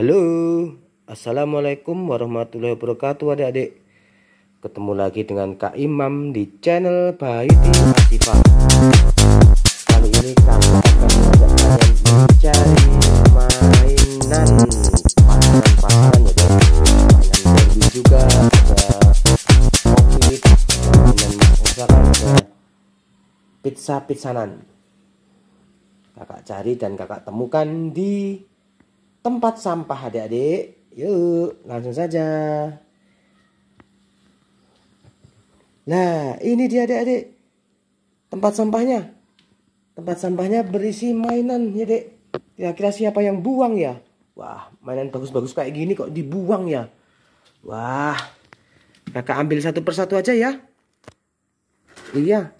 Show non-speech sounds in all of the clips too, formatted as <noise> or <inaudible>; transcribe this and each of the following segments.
Halo, Assalamualaikum warahmatullahi wabarakatuh adik-adik Ketemu lagi dengan Kak Imam di channel Bahiti Asifah Kali ini kami akan mengajak kalian mencari mainan pasangan-pasangan ya dan Mainan juga, ada mobil, mainan usahakan ada ya, pizza-pizzanan Kakak cari dan kakak temukan di tempat sampah adik-adik. Yuk, langsung saja. Nah, ini dia adik-adik. Tempat sampahnya. Tempat sampahnya berisi mainan ya dek. Kira-kira siapa yang buang ya? Wah, mainan bagus-bagus kayak gini kok dibuang ya? Wah, kakak ambil satu persatu aja ya. Iya.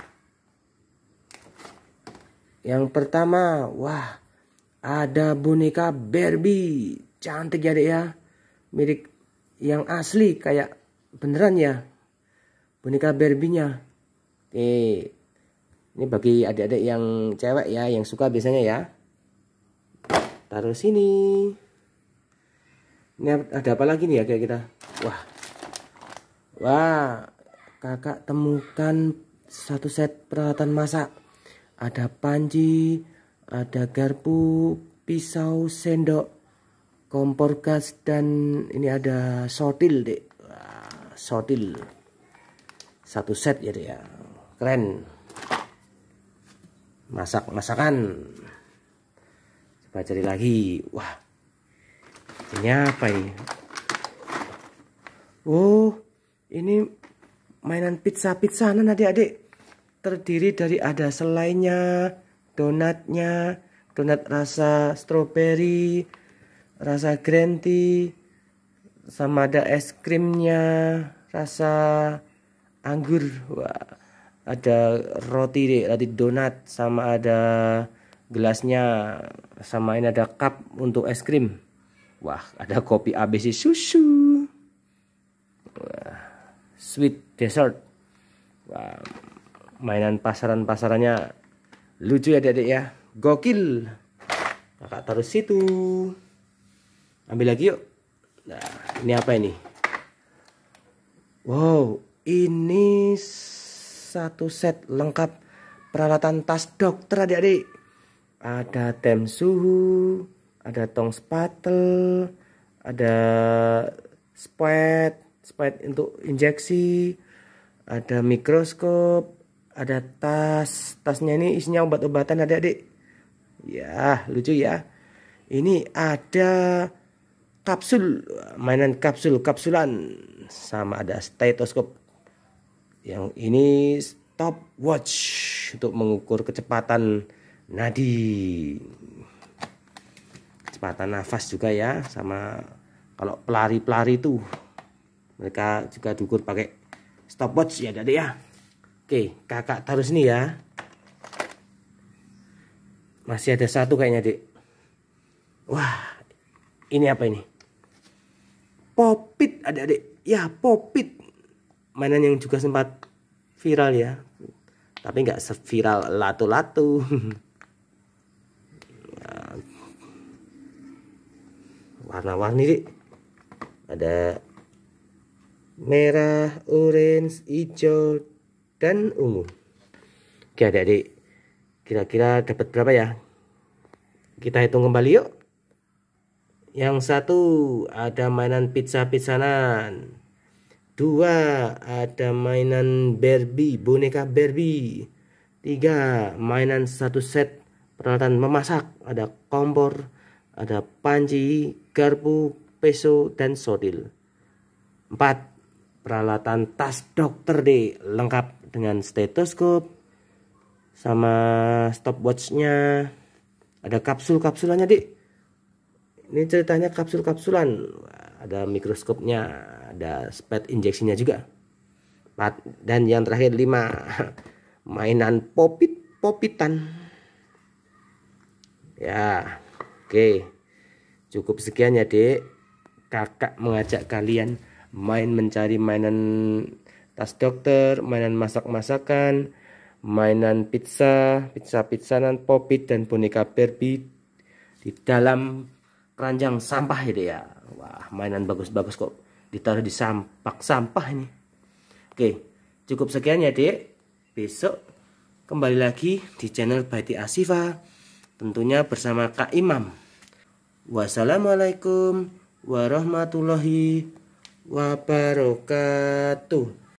Yang pertama, wah, ada boneka Barbie. Cantik ya dek ya. mirip yang asli kayak beneran ya. Boneka Barbie-nya. Oke. Ini bagi adik-adik yang cewek ya. Yang suka biasanya ya. Taruh sini. Ini ada apa lagi nih ya kayak kita. Wah. Wah. Kakak temukan satu set peralatan masak. Ada panci, ada garpu, pisau, sendok, kompor gas dan ini ada sotil dek. Wah, sotil. Satu set ya dek ya. Keren. Masak masakan. Coba cari lagi. Wah. Ini apa ini? Oh, ini mainan pizza-pizzaan pizza adik-adik. Terdiri dari ada selainya, donatnya, donat rasa stroberi, rasa green tea, sama ada es krimnya, rasa anggur, wah, ada roti deh, roti donat, sama ada gelasnya, sama ini ada cup untuk es krim. Wah, ada kopi ABC susu. Wah, sweet dessert. Wah, mainan pasaran-pasarannya Lucu ya adik-adik ya. Gokil. Kakak taruh situ. Ambil lagi yuk. Nah, ini apa ini? Wow, ini satu set lengkap peralatan tas dokter adik-adik. Ada tem suhu, ada tong spatel, ada spet, spet untuk injeksi, ada mikroskop, ada tas tasnya ini isinya obat-obatan ada adik ya lucu ya ini ada kapsul mainan kapsul kapsulan sama ada stetoskop yang ini stopwatch untuk mengukur kecepatan nadi kecepatan nafas juga ya sama kalau pelari-pelari itu mereka juga diukur pakai stopwatch ya adik ya Oke, kakak taruh sini ya. Masih ada satu kayaknya, Dek. Wah, ini apa ini? Popit, adik-adik. Ya, popit. Mainan yang juga sempat viral ya. Tapi nggak seviral latu-latu. <laughs> Warna-warni, dek. Ada merah, orange, hijau, dan ungu oke adik-adik kira-kira dapat berapa ya kita hitung kembali yuk yang satu ada mainan pizza-pizzanan dua ada mainan Barbie boneka Barbie tiga mainan satu set peralatan memasak ada kompor ada panci garpu peso dan sodil empat peralatan tas dokter deh lengkap dengan stetoskop sama stopwatchnya ada kapsul-kapsulannya di ini ceritanya kapsul-kapsulan ada mikroskopnya ada spet injeksinya juga dan yang terakhir lima <laughs> mainan popit popitan ya oke cukup sekian ya dek kakak mengajak kalian main mencari mainan tas dokter, mainan masak-masakan, mainan pizza, pizza-pizzanan, popit dan boneka Barbie di dalam keranjang sampah itu ya. Wah, mainan bagus-bagus kok ditaruh di sampah sampah ini. Oke, cukup sekian ya, Dek. Besok kembali lagi di channel Baiti Asifa tentunya bersama Kak Imam. Wassalamualaikum warahmatullahi wabarakatuh